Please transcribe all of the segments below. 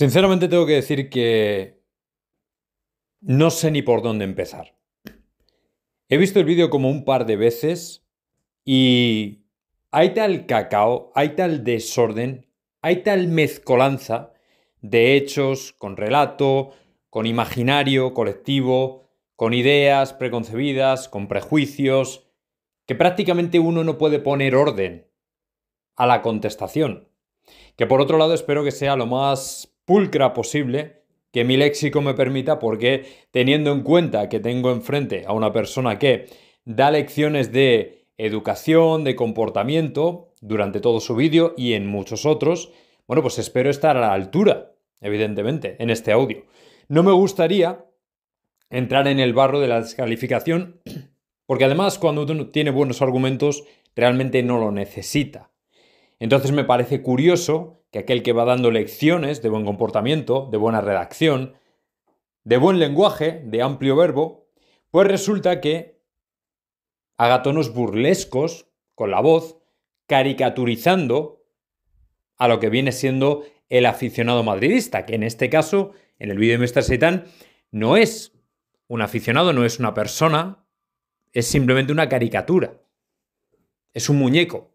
Sinceramente tengo que decir que no sé ni por dónde empezar. He visto el vídeo como un par de veces y hay tal cacao, hay tal desorden, hay tal mezcolanza de hechos con relato, con imaginario colectivo, con ideas preconcebidas, con prejuicios, que prácticamente uno no puede poner orden a la contestación. Que por otro lado espero que sea lo más pulcra posible que mi léxico me permita, porque teniendo en cuenta que tengo enfrente a una persona que da lecciones de educación, de comportamiento, durante todo su vídeo y en muchos otros, bueno, pues espero estar a la altura, evidentemente, en este audio. No me gustaría entrar en el barro de la descalificación, porque además cuando uno tiene buenos argumentos, realmente no lo necesita. Entonces me parece curioso que aquel que va dando lecciones de buen comportamiento, de buena redacción, de buen lenguaje, de amplio verbo, pues resulta que haga tonos burlescos con la voz, caricaturizando a lo que viene siendo el aficionado madridista, que en este caso, en el vídeo de Mr. Seitan, no es un aficionado, no es una persona, es simplemente una caricatura, es un muñeco,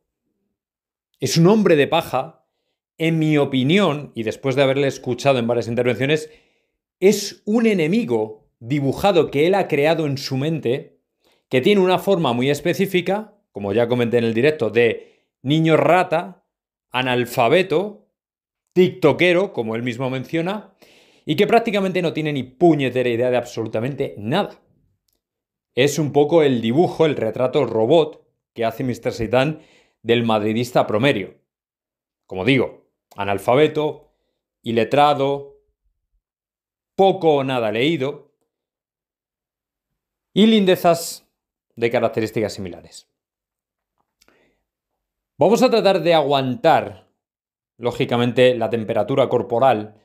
es un hombre de paja en mi opinión, y después de haberle escuchado en varias intervenciones, es un enemigo dibujado que él ha creado en su mente, que tiene una forma muy específica, como ya comenté en el directo, de niño rata, analfabeto, tiktokero, como él mismo menciona, y que prácticamente no tiene ni puñetera idea de absolutamente nada. Es un poco el dibujo, el retrato robot que hace Mr. Seitan del madridista promedio. Como digo, analfabeto, letrado, poco o nada leído y lindezas de características similares. Vamos a tratar de aguantar, lógicamente, la temperatura corporal,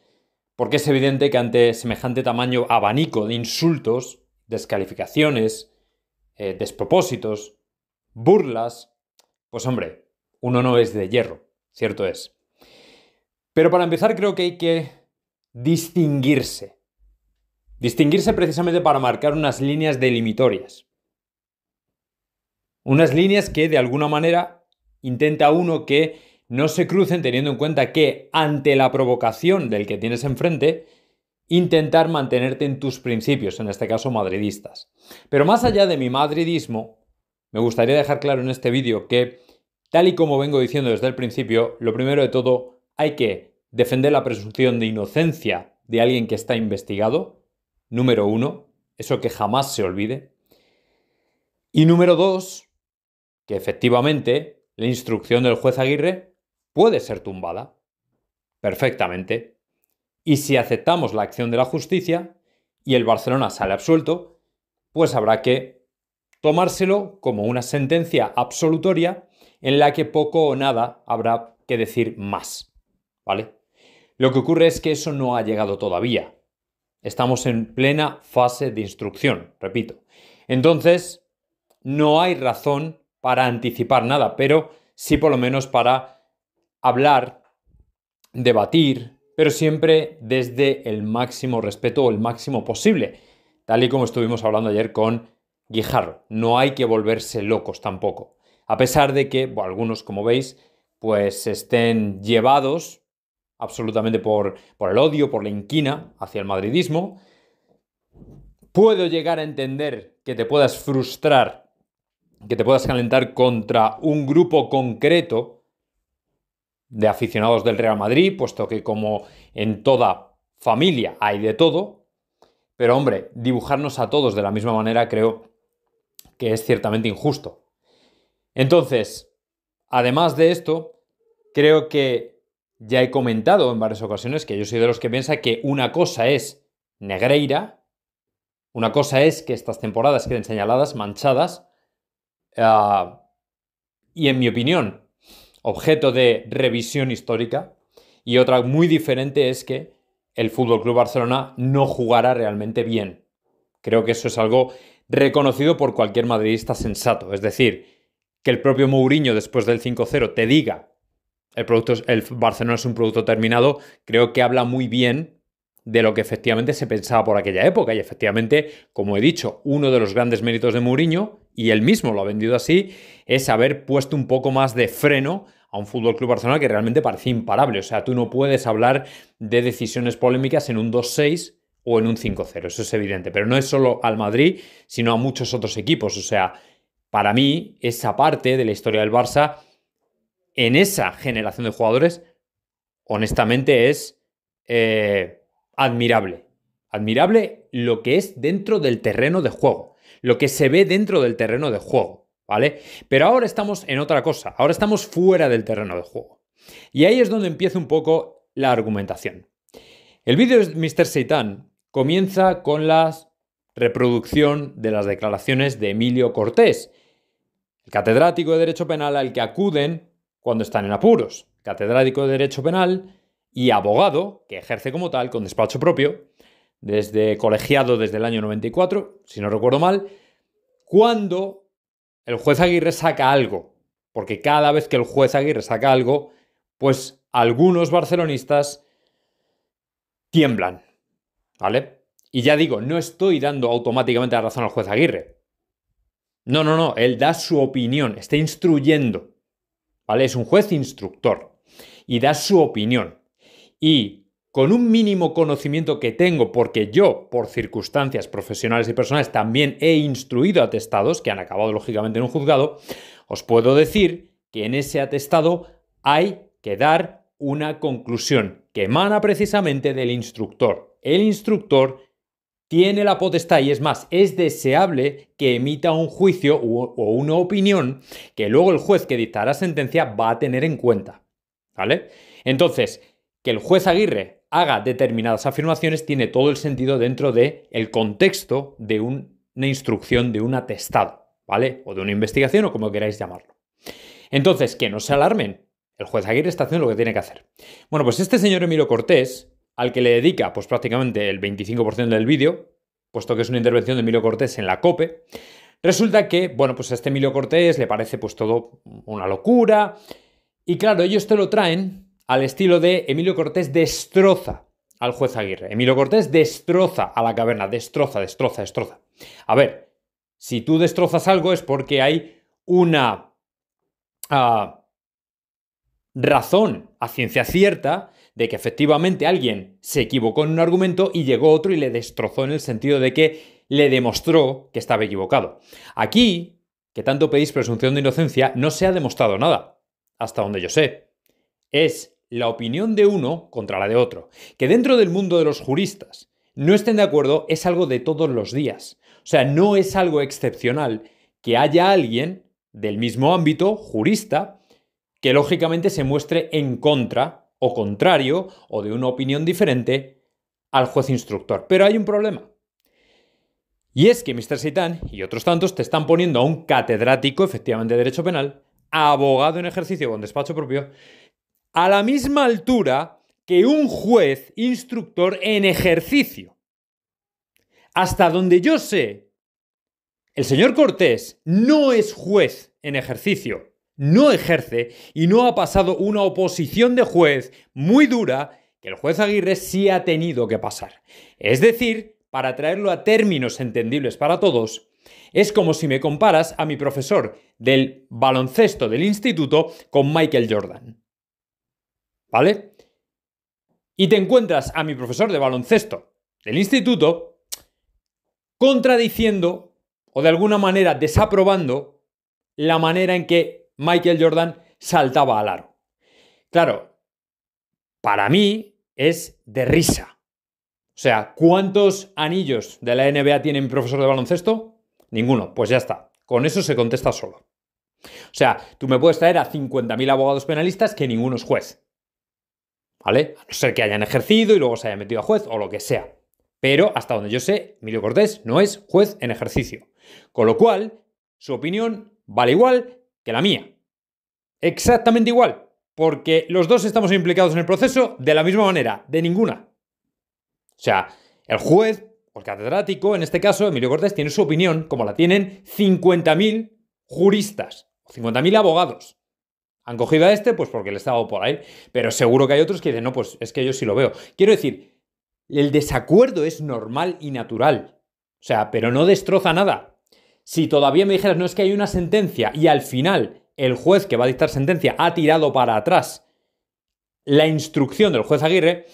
porque es evidente que ante semejante tamaño abanico de insultos, descalificaciones, eh, despropósitos, burlas, pues hombre, uno no es de hierro, cierto es. Pero para empezar creo que hay que distinguirse. Distinguirse precisamente para marcar unas líneas delimitorias. Unas líneas que de alguna manera intenta uno que no se crucen teniendo en cuenta que ante la provocación del que tienes enfrente, intentar mantenerte en tus principios, en este caso madridistas. Pero más allá de mi madridismo, me gustaría dejar claro en este vídeo que, tal y como vengo diciendo desde el principio, lo primero de todo hay que defender la presunción de inocencia de alguien que está investigado. Número uno, eso que jamás se olvide. Y número dos, que efectivamente la instrucción del juez Aguirre puede ser tumbada. Perfectamente. Y si aceptamos la acción de la justicia y el Barcelona sale absuelto, pues habrá que tomárselo como una sentencia absolutoria en la que poco o nada habrá que decir más. Lo que ocurre es que eso no ha llegado todavía. Estamos en plena fase de instrucción, repito. Entonces, no hay razón para anticipar nada, pero sí por lo menos para hablar, debatir, pero siempre desde el máximo respeto o el máximo posible, tal y como estuvimos hablando ayer con Guijarro. No hay que volverse locos tampoco. A pesar de que algunos, como veis, pues estén llevados absolutamente por, el odio, por la inquina hacia el madridismo. Puedo llegar a entender que te puedas frustrar, que te puedas calentar contra un grupo concreto de aficionados del Real Madrid, puesto que como en toda familia hay de todo, pero hombre, dibujarnos a todos de la misma manera creo que es ciertamente injusto. Entonces, además de esto, creo que ya he comentado en varias ocasiones que yo soy de los que piensa que una cosa es Negreira, una cosa es que estas temporadas queden señaladas, manchadas, ah, y en mi opinión, objeto de revisión histórica, y otra muy diferente es que el Fútbol Club Barcelona no jugará realmente bien. Creo que eso es algo reconocido por cualquier madridista sensato. Es decir, que el propio Mourinho después del 5-0 te diga el, producto, el Barcelona es un producto terminado, creo que habla muy bien de lo que efectivamente se pensaba por aquella época. Y efectivamente, como he dicho, uno de los grandes méritos de Mourinho, y él mismo lo ha vendido así, es haber puesto un poco más de freno a un Fútbol Club Barcelona que realmente parecía imparable. O sea, tú no puedes hablar de decisiones polémicas en un 2-6 o en un 5-0, eso es evidente. Pero no es solo al Madrid, sino a muchos otros equipos. O sea, para mí, esa parte de la historia del Barça en esa generación de jugadores, honestamente es eh, admirable. Admirable lo que es dentro del terreno de juego, lo que se ve dentro del terreno de juego, ¿vale? Pero ahora estamos en otra cosa, ahora estamos fuera del terreno de juego. Y ahí es donde empieza un poco la argumentación. El vídeo de Mr. Seitan comienza con la reproducción de las declaraciones de Emilio Cortés, el catedrático de Derecho Penal al que acuden cuando están en apuros, catedrático de Derecho Penal y abogado, que ejerce como tal, con despacho propio, desde colegiado desde el año 94, si no recuerdo mal, cuando el juez Aguirre saca algo, porque cada vez que el juez Aguirre saca algo, pues algunos barcelonistas tiemblan, ¿vale? Y ya digo, no estoy dando automáticamente la razón al juez Aguirre. No, no, no, él da su opinión, está instruyendo. Es un juez instructor y da su opinión. Y con un mínimo conocimiento que tengo, porque yo, por circunstancias profesionales y personales, también he instruido atestados que han acabado lógicamente en un juzgado, os puedo decir que en ese atestado hay que dar una conclusión que emana precisamente del instructor. El instructor tiene la potestad y es más, es deseable que emita un juicio o una opinión que luego el juez que dictará sentencia va a tener en cuenta. ¿Vale? Entonces, que el juez Aguirre haga determinadas afirmaciones tiene todo el sentido dentro del el contexto de una instrucción, de un atestado, ¿vale? O de una investigación o como queráis llamarlo. Entonces, que no se alarmen. El juez Aguirre está haciendo lo que tiene que hacer. Bueno, pues este señor Emilio Cortés al que le dedica pues prácticamente el 25% del vídeo, puesto que es una intervención de Emilio Cortés en la COPE. Resulta que, bueno, pues a este Emilio Cortés le parece pues todo una locura. Y claro, ellos te lo traen al estilo de Emilio Cortés destroza al juez Aguirre. Emilio Cortés destroza a la caverna, destroza, destroza, destroza. A ver, si tú destrozas algo es porque hay una ah, razón a ciencia cierta de que efectivamente alguien se equivocó en un argumento y llegó otro y le destrozó en el sentido de que le demostró que estaba equivocado. Aquí, que tanto pedís presunción de inocencia, no se ha demostrado nada, hasta donde yo sé. Es la opinión de uno contra la de otro. Que dentro del mundo de los juristas no estén de acuerdo es algo de todos los días. O sea, no es algo excepcional que haya alguien del mismo ámbito, jurista, que lógicamente se muestre en contra o contrario o de una opinión diferente al juez instructor. Pero hay un problema. Y es que Mr. Seitan y otros tantos te están poniendo a un catedrático, efectivamente, de Derecho Penal, abogado en ejercicio con despacho propio, a la misma altura que un juez instructor en ejercicio. Hasta donde yo sé, el señor Cortés no es juez en ejercicio, no ejerce y no ha pasado una oposición de juez muy dura que el juez Aguirre sí ha tenido que pasar. Es decir, para traerlo a términos entendibles para todos, es como si me comparas a mi profesor del baloncesto del instituto con Michael Jordan. ¿Vale? Y te encuentras a mi profesor de baloncesto del instituto contradiciendo o de alguna manera desaprobando la manera en que Michael Jordan saltaba al aro. Claro, para mí es de risa. O sea, ¿cuántos anillos de la NBA tiene mi profesor de baloncesto? Ninguno, pues ya está. Con eso se contesta solo. O sea, tú me puedes traer a 50.000 abogados penalistas que ninguno es juez. ¿Vale? A no ser que hayan ejercido y luego se hayan metido a juez o lo que sea. Pero hasta donde yo sé, Emilio Cortés no es juez en ejercicio. Con lo cual, su opinión vale igual que la mía. Exactamente igual, porque los dos estamos implicados en el proceso de la misma manera, de ninguna. O sea, el juez o el catedrático, en este caso Emilio Cortés, tiene su opinión, como la tienen 50.000 juristas, 50.000 abogados. Han cogido a este, pues porque le estaba por ahí, pero seguro que hay otros que dicen, no, pues es que yo sí lo veo. Quiero decir, el desacuerdo es normal y natural. O sea, pero no destroza nada. Si todavía me dijeras, no es que hay una sentencia y al final el juez que va a dictar sentencia ha tirado para atrás la instrucción del juez Aguirre,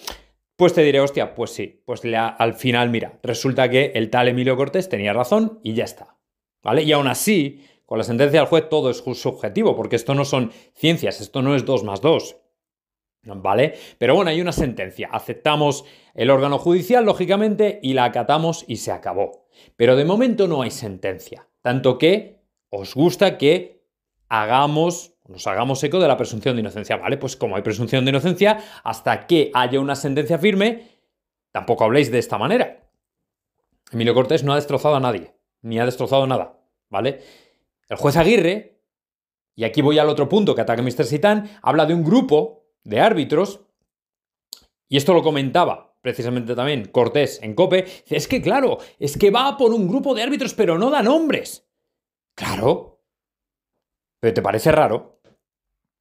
pues te diré, hostia, pues sí, pues al final, mira, resulta que el tal Emilio Cortés tenía razón y ya está. ¿Vale? Y aún así, con la sentencia del juez todo es subjetivo, porque esto no son ciencias, esto no es dos más 2. ¿Vale? Pero bueno, hay una sentencia. Aceptamos el órgano judicial, lógicamente, y la acatamos y se acabó. Pero de momento no hay sentencia. Tanto que os gusta que hagamos, nos hagamos eco de la presunción de inocencia. Vale, pues como hay presunción de inocencia, hasta que haya una sentencia firme, tampoco habléis de esta manera. Emilio Cortés no ha destrozado a nadie, ni ha destrozado nada, ¿vale? El juez Aguirre, y aquí voy al otro punto que ataca Mr. Sitán, habla de un grupo de árbitros, y esto lo comentaba precisamente también Cortés en COPE, es que claro, es que va por un grupo de árbitros, pero no da nombres. Claro, pero te parece raro,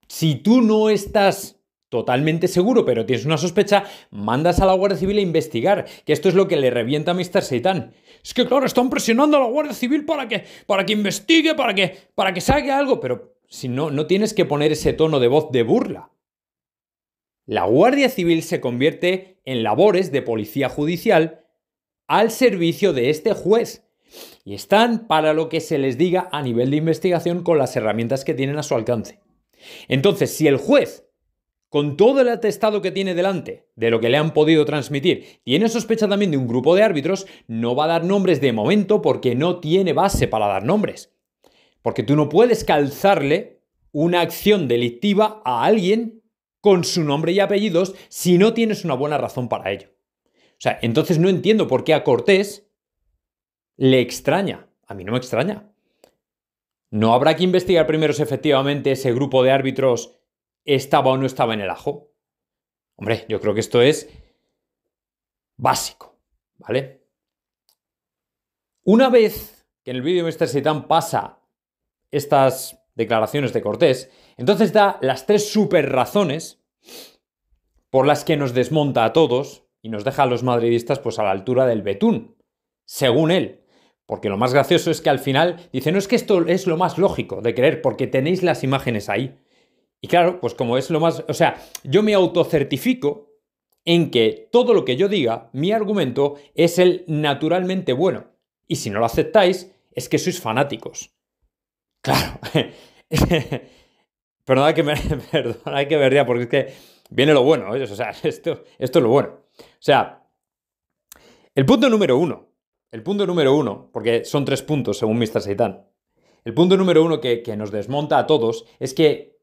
si tú no estás totalmente seguro, pero tienes una sospecha, mandas a la Guardia Civil a investigar, que esto es lo que le revienta a Mr. Seitan. Es que claro, están presionando a la Guardia Civil para que, para que investigue, para que, para que saque algo, pero si no, no tienes que poner ese tono de voz de burla. La Guardia Civil se convierte en labores de policía judicial al servicio de este juez, y están para lo que se les diga a nivel de investigación con las herramientas que tienen a su alcance. Entonces, si el juez con todo el atestado que tiene delante de lo que le han podido transmitir, tiene sospecha también de un grupo de árbitros, no va a dar nombres de momento porque no tiene base para dar nombres. Porque tú no puedes calzarle una acción delictiva a alguien con su nombre y apellidos si no tienes una buena razón para ello. O sea, entonces no entiendo por qué a Cortés le extraña. A mí no me extraña. ¿No habrá que investigar primero si efectivamente ese grupo de árbitros estaba o no estaba en el ajo? Hombre, yo creo que esto es básico, ¿vale? Una vez que en el vídeo de Mr. Saitán pasa estas declaraciones de Cortés, entonces da las tres super razones por las que nos desmonta a todos y nos deja a los madridistas pues a la altura del betún, según él. Porque lo más gracioso es que al final dice, no es que esto es lo más lógico de creer, porque tenéis las imágenes ahí. Y claro, pues como es lo más, o sea, yo me autocertifico en que todo lo que yo diga, mi argumento, es el naturalmente bueno. Y si no lo aceptáis, es que sois fanáticos. Claro. perdona que me que me porque es que viene lo bueno, ¿eh? o sea, esto, esto es lo bueno. O sea, el punto número uno el punto número uno, porque son tres puntos según Mr. Seitan, el punto número uno que, nos desmonta a todos es que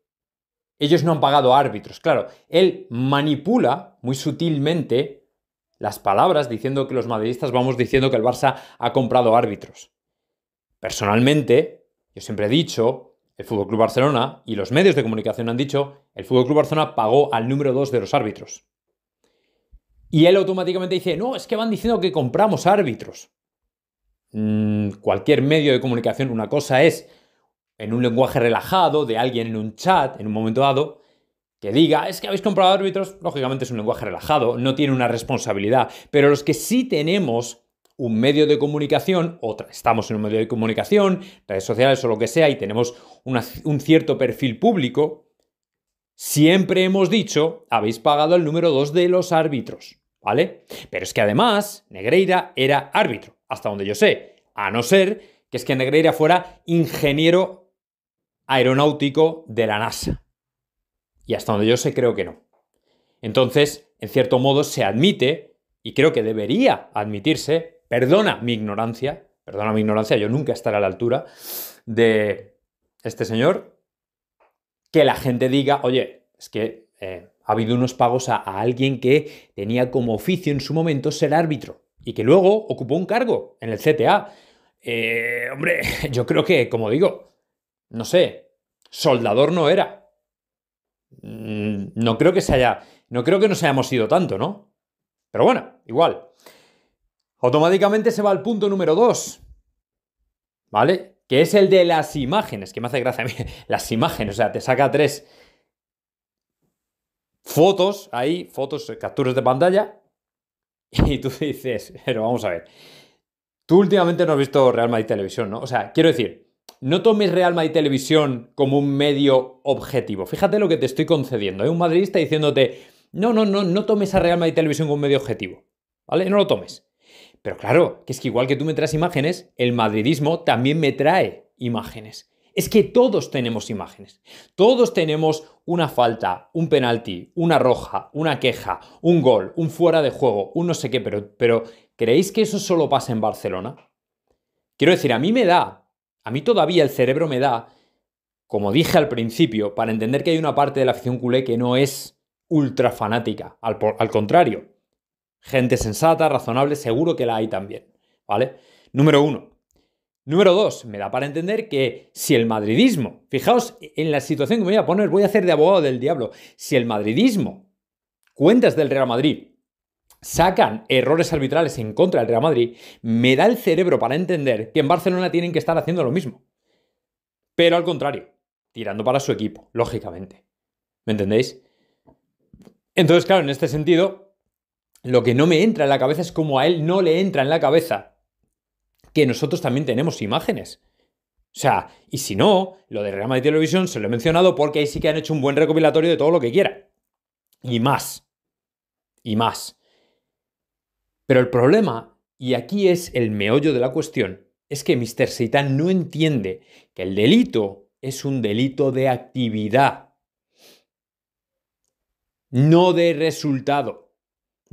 ellos no han pagado árbitros. Claro, él manipula muy sutilmente las palabras diciendo que los madridistas vamos diciendo que el Barça ha comprado árbitros. Personalmente, yo siempre he dicho, el Fútbol Club Barcelona y los medios de comunicación han dicho, el Fútbol Club Barcelona pagó al número dos de los árbitros. Y él automáticamente dice, no, es que van diciendo que compramos árbitros. Mm, cualquier medio de comunicación, una cosa es en un lenguaje relajado de alguien en un chat, en un momento dado, que diga, es que habéis comprado árbitros, lógicamente es un lenguaje relajado, no tiene una responsabilidad, pero los que sí tenemos un medio de comunicación, otra estamos en un medio de comunicación, redes sociales o lo que sea, y tenemos un cierto perfil público, siempre hemos dicho, habéis pagado el número dos de los árbitros. Pero es que además Negreira era árbitro, hasta donde yo sé, a no ser que es que Negreira fuera ingeniero aeronáutico de la NASA. Y hasta donde yo sé creo que no. Entonces, en cierto modo, se admite, y creo que debería admitirse, perdona mi ignorancia, perdona mi ignorancia, yo nunca estaré a la altura de este señor, que la gente diga, oye, es que eh, ha habido unos pagos a, alguien que tenía como oficio en su momento ser árbitro y que luego ocupó un cargo en el CTA. Eh, hombre, yo creo que, como digo, no sé, soldador no era. Mm, no creo que se haya, no creo que nos hayamos ido tanto, ¿no? Pero bueno, igual. Automáticamente se va al punto número dos, ¿vale? Que es el de las imágenes, que me hace gracia a mí. Las imágenes, o sea, te saca tres fotos ahí, fotos, eh, capturas de pantalla, y tú dices, pero vamos a ver, tú últimamente no has visto Real Madrid Televisión, ¿no? O sea, quiero decir, no tomes Real Madrid Televisión como un medio objetivo. Fíjate lo que te estoy concediendo. Hay ¿eh? un madridista diciéndote, no, no, no, no tomes a Real Madrid Televisión como un medio objetivo, ¿vale? No lo tomes. Pero claro, que es que igual que tú me traes imágenes, el madridismo también me trae imágenes. Es que todos tenemos imágenes. Todos tenemos una falta, un penalti, una roja, una queja, un gol, un fuera de juego, un no sé qué, pero, pero ¿creéis que eso solo pasa en Barcelona? Quiero decir, a mí me da, a mí todavía el cerebro me da, como dije al principio, para entender que hay una parte de la afición culé que no es ultra fanática, al, al contrario, gente sensata, razonable, seguro que la hay también, ¿vale? Número uno, Número dos, me da para entender que si el madridismo, fijaos en la situación que me voy a poner, voy a hacer de abogado del diablo, si el madridismo, cuentas del Real Madrid, sacan errores arbitrales en contra del Real Madrid, me da el cerebro para entender que en Barcelona tienen que estar haciendo lo mismo. Pero al contrario, tirando para su equipo, lógicamente. ¿Me entendéis? Entonces, claro, en este sentido, lo que no me entra en la cabeza es como a él no le entra en la cabeza que nosotros también tenemos imágenes. O sea, y si no, lo de programa de televisión se lo he mencionado porque ahí sí que han hecho un buen recopilatorio de todo lo que quiera. Y más. Y más. Pero el problema, y aquí es el meollo de la cuestión, es que Mr. Seitan no entiende que el delito es un delito de actividad, no de resultado.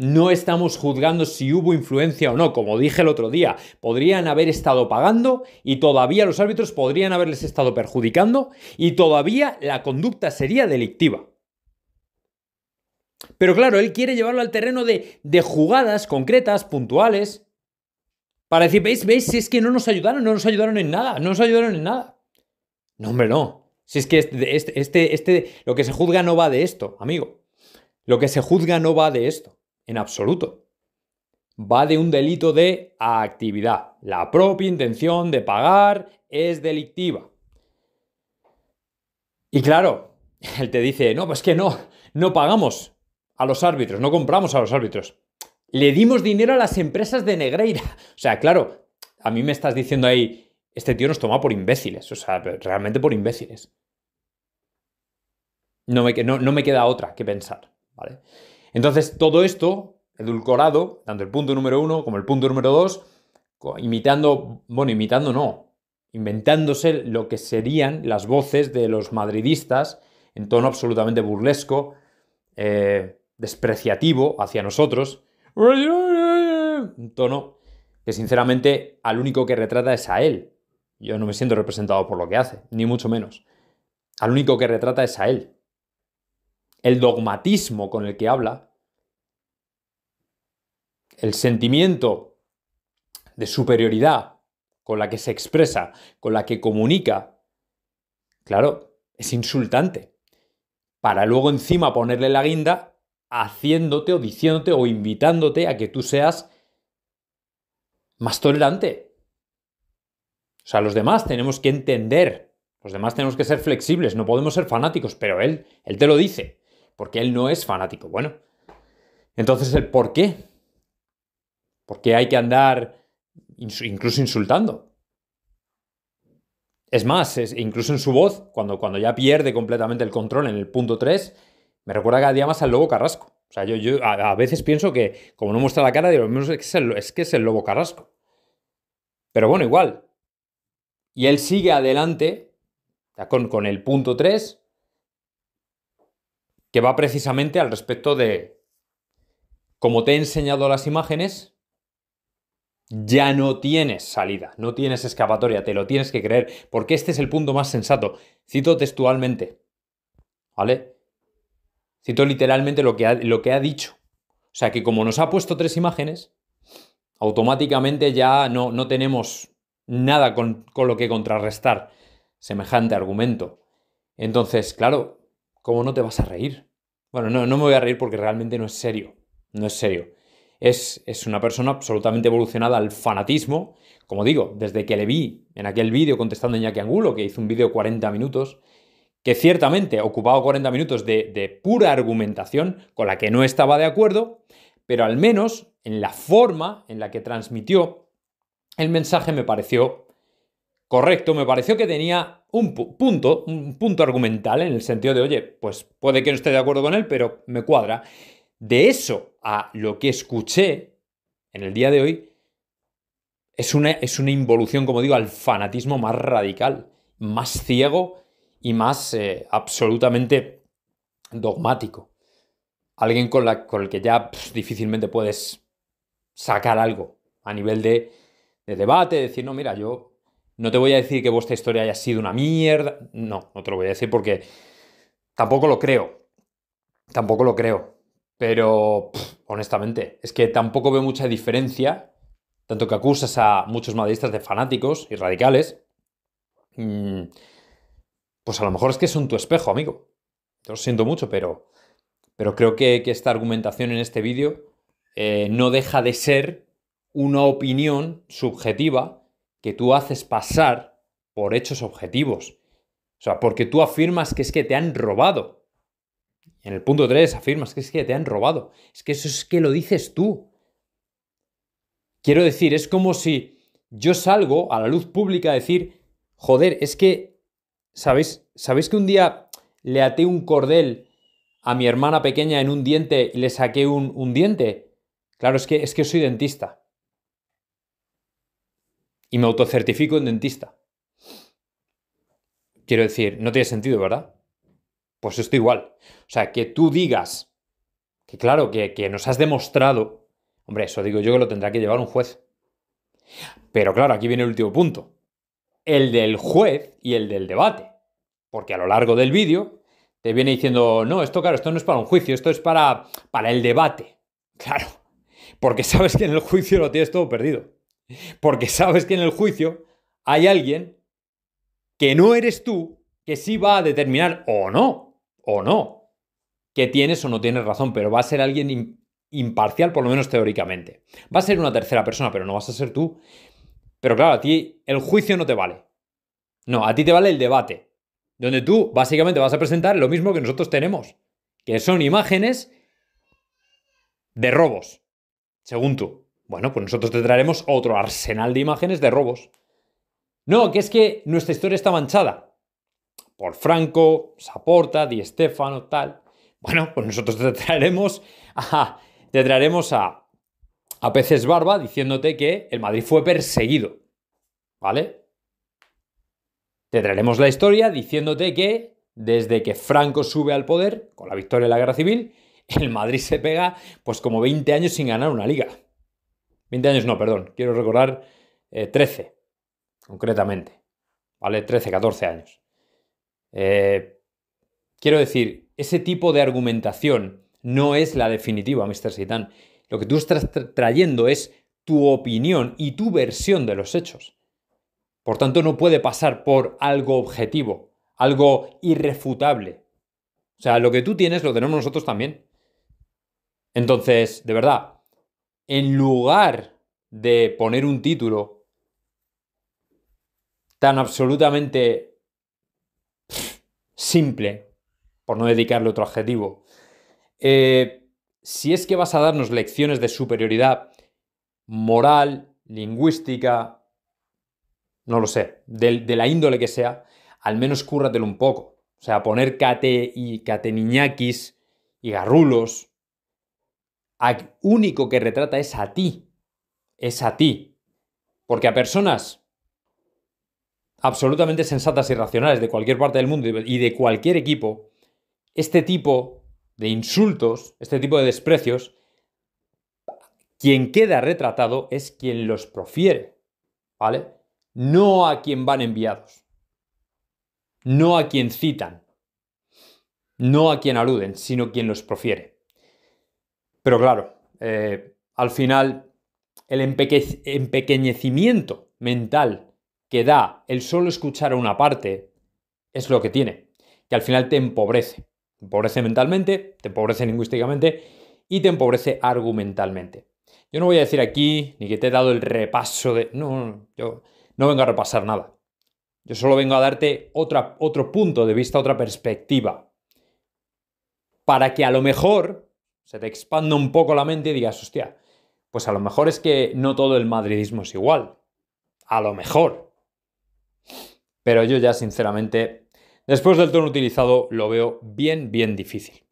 No estamos juzgando si hubo influencia o no, como dije el otro día, podrían haber estado pagando y todavía los árbitros podrían haberles estado perjudicando y todavía la conducta sería delictiva. Pero claro, él quiere llevarlo al terreno de, de jugadas concretas, puntuales, para decir, veis, veis, si es que no nos ayudaron, no nos ayudaron en nada, no nos ayudaron en nada. No, hombre, no. Si es que este, este, este, este lo que se juzga no va de esto, amigo. Lo que se juzga no va de esto en absoluto. Va de un delito de actividad. La propia intención de pagar es delictiva. Y claro, él te dice, no, pues que no, no pagamos a los árbitros, no compramos a los árbitros. Le dimos dinero a las empresas de Negreira. O sea, claro, a mí me estás diciendo ahí, este tío nos toma por imbéciles, o sea, realmente por imbéciles. No me, no, no me queda otra que pensar, ¿vale? Entonces, todo esto edulcorado, tanto el punto número uno como el punto número dos, imitando, bueno, imitando no, inventándose lo que serían las voces de los madridistas en tono absolutamente burlesco, eh, despreciativo hacia nosotros. Un tono que sinceramente al único que retrata es a él. Yo no me siento representado por lo que hace, ni mucho menos. Al único que retrata es a él el dogmatismo con el que habla, el sentimiento de superioridad con la que se expresa, con la que comunica, claro, es insultante. Para luego encima ponerle la guinda haciéndote o diciéndote o invitándote a que tú seas más tolerante. O sea, los demás tenemos que entender, los demás tenemos que ser flexibles, no podemos ser fanáticos, pero él, él te lo dice porque él no es fanático. Bueno, entonces el por qué. ¿Por qué hay que andar incluso insultando? Es más, es, incluso en su voz, cuando, cuando ya pierde completamente el control en el punto 3, me recuerda cada día más al lobo carrasco. O sea, yo, a, veces pienso que, como no muestra la cara, de lo menos es que es, el, que el lobo carrasco. Pero bueno, igual. Y él sigue adelante con, con el punto 3, que va precisamente al respecto de, como te he enseñado las imágenes, ya no tienes salida, no tienes escapatoria, te lo tienes que creer, porque este es el punto más sensato. Cito textualmente, ¿vale? Cito literalmente lo que ha, lo que ha dicho. O sea que como nos ha puesto tres imágenes, automáticamente ya no, no tenemos nada con lo que contrarrestar semejante argumento. Entonces, claro, ¿Cómo no te vas a reír? Bueno, no, no me voy a reír porque realmente no es serio. No es serio. Es, una persona absolutamente evolucionada al fanatismo. Como digo, desde que le vi en aquel vídeo contestando a Iñaki Angulo, que hizo un vídeo 40 minutos, que ciertamente ocupaba 40 minutos de, de pura argumentación con la que no estaba de acuerdo, pero al menos en la forma en la que transmitió el mensaje me pareció correcto, me pareció que tenía un punto, un punto argumental en el sentido de, oye, pues puede que no esté de acuerdo con él, pero me cuadra. De eso a lo que escuché en el día de hoy, es una, es una involución, como digo, al fanatismo más radical, más ciego y más eh, absolutamente dogmático. Alguien con, la, con el que ya difícilmente puedes sacar algo a nivel de, debate, decir, no, mira, yo no te voy a decir que vuestra historia haya sido una mierda. No, no te lo voy a decir porque tampoco lo creo. Tampoco lo creo. Pero, honestamente, es que tampoco veo mucha diferencia. Tanto que acusas a muchos madridistas de fanáticos y radicales. Mm, pues a lo mejor es que un tu espejo, amigo. lo siento mucho, pero, pero creo que, esta argumentación en este vídeo eh, no deja de ser una opinión subjetiva que tú haces pasar por hechos objetivos. O sea, porque tú afirmas que es que te han robado. En el punto 3 afirmas que es que te han robado. Es que eso es que lo dices tú. Quiero decir, es como si yo salgo a la luz pública a decir, joder, es que, ¿sabéis? ¿Sabéis que un día le até un cordel a mi hermana pequeña en un diente y le saqué un, un diente? Claro, es que, es que soy dentista y me autocertifico en dentista. Quiero decir, no tiene sentido, ¿verdad? Pues esto igual. O sea, que tú digas que claro, que, nos has demostrado, hombre, eso digo yo que lo tendrá que llevar un juez. Pero claro, aquí viene el último punto. El del juez y el del debate. Porque a lo largo del vídeo te viene diciendo, no, esto claro, esto no es para un juicio, esto es para, para el debate. Claro, porque sabes que en el juicio lo tienes todo perdido. Porque sabes que en el juicio hay alguien que no eres tú, que sí va a determinar o no, o no, que tienes o no tienes razón, pero va a ser alguien imparcial, por lo menos teóricamente. Va a ser una tercera persona, pero no vas a ser tú. Pero claro, a ti el juicio no te vale. No, a ti te vale el debate, donde tú básicamente vas a presentar lo mismo que nosotros tenemos, que son imágenes de robos, según tú. Bueno, pues nosotros te traeremos otro arsenal de imágenes de robos. No, que es que nuestra historia está manchada. Por Franco, Saporta, Di Stefano, tal. Bueno, pues nosotros te traeremos a, te a, Peces Barba diciéndote que el Madrid fue perseguido. ¿Vale? Te traeremos la historia diciéndote que desde que Franco sube al poder, con la victoria de la guerra civil, el Madrid se pega pues como 20 años sin ganar una liga. 20 años no, perdón, quiero recordar 13, eh, concretamente, ¿vale? 13, 14 años. Eh, quiero decir, ese tipo de argumentación no es la definitiva, Mr. Sitán. Lo que tú estás trayendo es tu opinión y tu versión de los hechos. Por tanto, no puede pasar por algo objetivo, algo irrefutable. O sea, lo que tú tienes lo tenemos nosotros también. Entonces, de verdad, en lugar de poner un título tan absolutamente simple, por no dedicarle otro adjetivo, eh, si es que vas a darnos lecciones de superioridad moral, lingüística, no lo sé, de, la índole que sea, al menos cúrratelo un poco. O sea, poner cate y cateniñaquis y garrulos único que retrata es a ti, es a ti. Porque a personas absolutamente sensatas y racionales de cualquier parte del mundo y de cualquier equipo, este tipo de insultos, este tipo de desprecios, quien queda retratado es quien los profiere, ¿vale? No a quien van enviados, no a quien citan, no a quien aluden, sino quien los profiere. Pero claro, eh, al final el empequeñecimiento mental que da el solo escuchar a una parte es lo que tiene, que al final te empobrece. Te empobrece mentalmente, te empobrece lingüísticamente y te empobrece argumentalmente. Yo no voy a decir aquí ni que te he dado el repaso de... No, no, no yo no vengo a repasar nada. Yo solo vengo a darte otro punto de vista, otra perspectiva. Para que a lo mejor se te expanda un poco la mente y digas, hostia, pues a lo mejor es que no todo el madridismo es igual. A lo mejor. Pero yo ya, sinceramente, después del tono utilizado, lo veo bien, bien difícil.